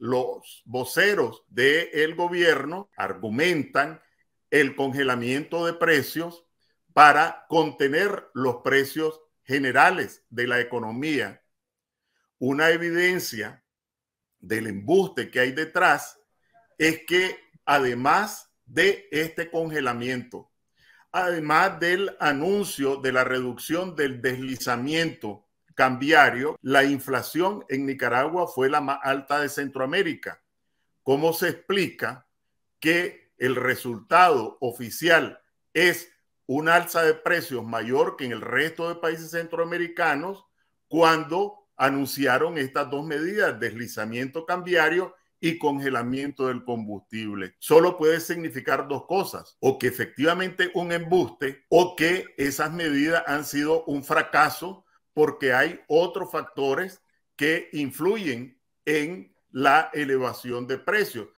los voceros del gobierno argumentan el congelamiento de precios para contener los precios generales de la economía. Una evidencia del embuste que hay detrás es que además de este congelamiento, además del anuncio de la reducción del deslizamiento cambiario, la inflación en Nicaragua fue la más alta de Centroamérica. ¿Cómo se explica que el resultado oficial es un alza de precios mayor que en el resto de países centroamericanos cuando anunciaron estas dos medidas, deslizamiento cambiario y congelamiento del combustible. Solo puede significar dos cosas, o que efectivamente un embuste o que esas medidas han sido un fracaso porque hay otros factores que influyen en la elevación de precios.